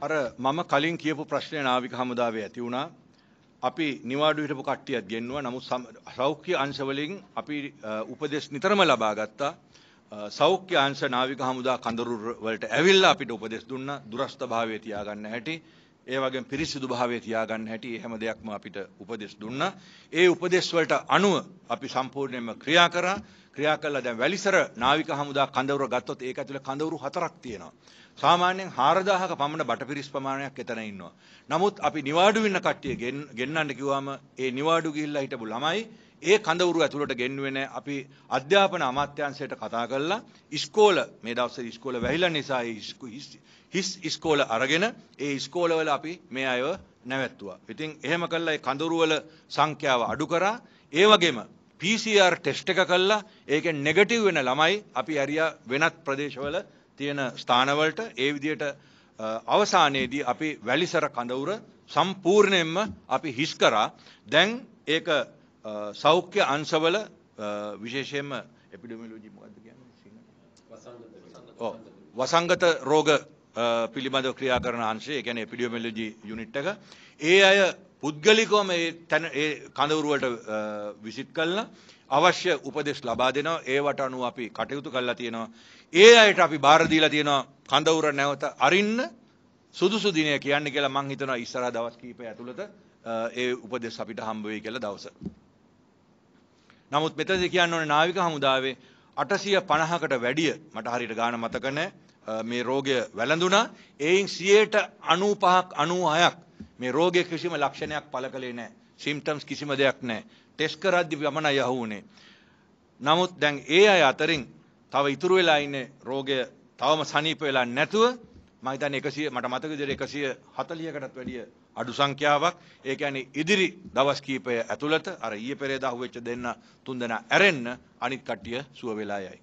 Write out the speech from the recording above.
අර මම කලින් කියපු ප්‍රශ්නය නාවික හමුදාවේ ඇති වුණා. අපි නිවාඩු හිටපු කට්ටියත් ගෙන්නුවා. නමුත් සෞඛ්‍ය අංශවලින් අපි උපදෙස් නිතරම ලබා ගත්තා. සෞඛ්‍ය අංශ නාවික හමුදා කඳවුර වලට ඇවිල්ලා අපිට උපදෙස් දුන්නා. දුරස්ත භාවයේ තියාගන්න හැටි, ඒ වගේම පිරිසිදු භාවයේ තියාගන්න හැටි, හැම දෙයක්ම අපිට උපදෙස් දුන්නා. ඒ උපදෙස් වලට අනුව අපි සම්පූර්ණයෙන්ම ක්‍රියා කරා. ක්‍රියා කළා දැන් වැලිසර නාවික හමුදා කඳවුර ගත්තොත් ඒක ඇතුලේ කඳවුරු හතරක් තියෙනවා. සාමාන්‍යයෙන් 4000ක පමණ බටපිරිස් ප්‍රමාණයක් එතන ඉන්නවා. නමුත් අපි නිවාඩු වෙන කට්ටිය ගෙන්නන්න කිව්වම ඒ නිවාඩු ගිහිල්ලා හිටපු ළමයි ඒ කඳවුරු ඇතුළට ගෙන්වෙන අපි අධ්‍යාපන අමාත්‍යාංශයට කතා කරලා ඉස්කෝල මේ දවස්වල ඉස්කෝල වැහිලා නිසා හිස් ඉස්කෝල අරගෙන ඒ ඉස්කෝලවල අපි මේ අයව නැවැත්තුවා. ඉතින් එහෙම කළා ඒ කඳවුරු වල සංඛ්‍යාව අඩු කරා. ඒ වගේම PCR ටෙස්ට් එක කළා ඒකෙන් නෙගටිව් වෙන ළමයි අපි ඇරියා වෙනත් ප්‍රදේශවල තියෙන ස්ථානවලට ඒ විදිහට අවසානයේදී අපි වැලිසර කඳවුර සම්පූර්ණයෙන්ම අපි හිස් කරා. දැන් ඒක සෞඛ්‍ය අංශවල විශේෂයෙන්ම එපිඩෙමියොලොජි මොකද්ද කියන්නේ? වසංගත රෝග පිළිබඳව ක්‍රියා කරන අංශය, ඒ කියන්නේ එපිඩෙමියොලොජි යුනිට් එක. ඒ අය පුද්ගලිකව මේ තැන ඒ කඳවුරුවට විසිට් කළා අවශ්‍ය උපදෙස් ලබා දෙනවා ඒවට අනුව අපි කටයුතු කරලා තියෙනවා ඒ අයට අපි බාර දීලා තියෙනවා කඳවුර නැවත අරින්න සුදුසු දිනය කියන්නේ කියලා මම හිතනවා ඉස්සරහ දවස් කීපය ඇතුළත ඒ උපදෙස් අපිට හම්බ වෙයි කියලා දවස. නමුත් මෙතනදී කියන්න ඕනේ නාවික හමුදාවේ 850කට වැඩිය මට හරියට ගාණ මතක මේ රෝගය වැළඳුණා. එයින් 95ක් 96ක් මේ රෝගයේ කිසිම ලක්ෂණයක් පළ කළේ නැහැ. සිම්ප්ටම්ස් කිසිම දෙයක් නැහැ. ටෙස්ට් කරද්දි වමනයි යහුනේ. නමුත් දැන් ඒ අය අතරින් තව ඉතුරු වෙලා ඉන්නේ රෝගය තවම සනීප වෙලා නැතුව මම හිතන්නේ 100 මට මතක විදිහට 140කටත් වැඩිය අඩු සංඛ්‍යාවක්. ඒ කියන්නේ ඉදිරි දවස් කිහිපය ඇතුළත අර ඊයේ පෙරේදා හුවෙච්ච දෙන්න තුන්දෙනා ඇරෙන්න අනිත් කට්ටිය සුව වෙලා යයි.